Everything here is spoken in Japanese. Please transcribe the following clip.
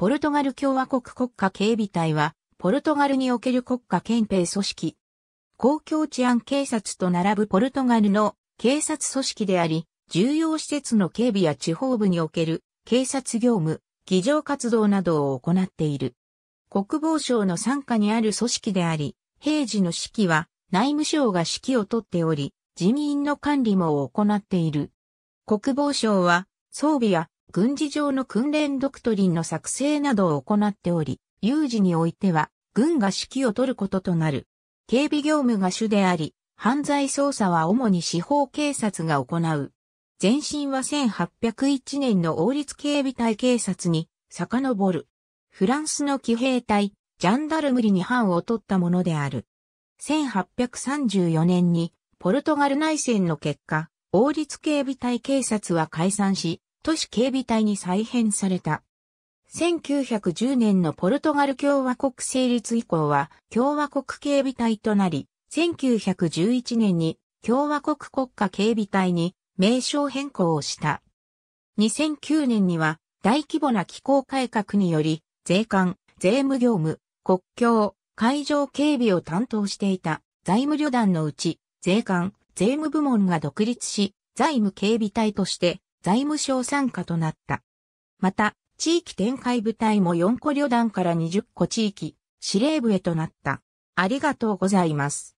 ポルトガル共和国国家警備隊は、ポルトガルにおける国家憲兵組織。公共治安警察と並ぶポルトガルの警察組織であり、重要施設の警備や地方部における警察業務、議場活動などを行っている。国防省の傘下にある組織であり、平時の指揮は内務省が指揮をとっており、人員の管理も行っている。国防省は装備や軍事上の訓練ドクトリンの作成などを行っており、有事においては、軍が指揮を取ることとなる。警備業務が主であり、犯罪捜査は主に司法警察が行う。前身は1801年の王立警備隊警察に遡る。フランスの騎兵隊、ジャンダルムリに藩を取ったものである。1834年にポルトガル内戦の結果、王立警備隊警察は解散し、都市警備隊に再編された。1910年のポルトガル共和国成立以降は共和国警備隊となり、1911年に共和国国家警備隊に名称変更をした。2009年には大規模な機構改革により、税関、税務業務、国境、海上警備を担当していた財務旅団のうち、税関、税務部門が独立し、財務警備隊として財務省参加となった。また、地域展開部隊も4個旅団から20個地域、司令部へとなった。ありがとうございます。